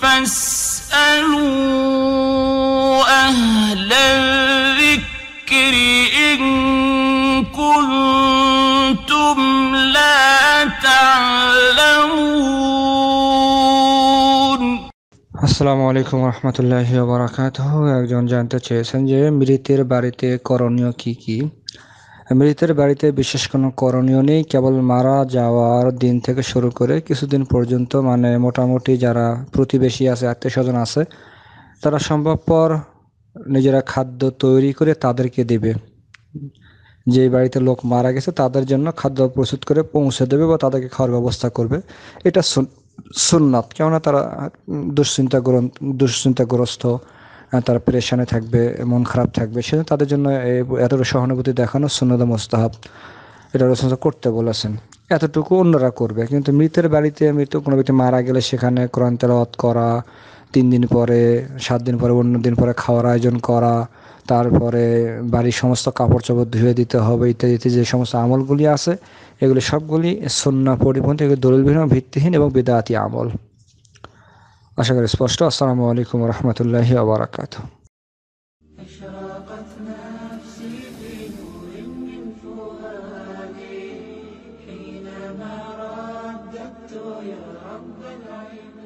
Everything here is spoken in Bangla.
فاسألوا أهل الذكر إن كنتم لا تعلمون আসসালামু আলাইকুম রহমতুল্লাহি বারাকাতুহ একজন জানতে চেয়েছেন যে মৃতের বাড়িতে করণীয় কি কি মৃতের বাড়িতে বিশেষ কোনো করণীয় নেই কেবল মারা যাওয়ার দিন থেকে শুরু করে কিছুদিন পর্যন্ত মানে মোটামুটি যারা প্রতিবেশী আছে আত্মীয় স্বজন আছে তারা সম্ভবপর নিজেরা খাদ্য তৈরি করে তাদেরকে দেবে যে বাড়িতে লোক মারা গেছে তাদের জন্য খাদ্য প্রস্তুত করে পৌঁছে দেবে বা তাদেরকে খাওয়ার ব্যবস্থা করবে এটা সুন্নাত কেননা তারা দুশ্চিন্তা দুশ্চিন্তাগ্রস্ত তারা প্রেশানে থাকবে মন খারাপ থাকবে সেজন্য তাদের জন্য এত সহানুভূতি দেখানো সুন্নদা মোস্তাহাব এটা রসুন করতে বলেছেন এতটুকু অন্যরা করবে কিন্তু মৃতের বাড়িতে মৃত কোনো ব্যক্তি মারা গেলে সেখানে কোরআন তেলাওয়াত করা তিন দিন পরে সাত দিন পরে অন্য দিন পরে খাওয়ার আয়োজন করা তারপরে বাড়ির সমস্ত কাপড় চোপড় ধুয়ে দিতে হবে ইত্যাদি যে সমস্ত আমলগুলি আছে এগুলি সবগুলি সন্না পরিপন্থী এগুলি বিভিন্ন ভিত্তিহীন এবং বেদাতি আমল أشهد করি স্পষ্ট আসসালামু আলাইকুম রহমতুল্লাহ আবরাকাত يا رب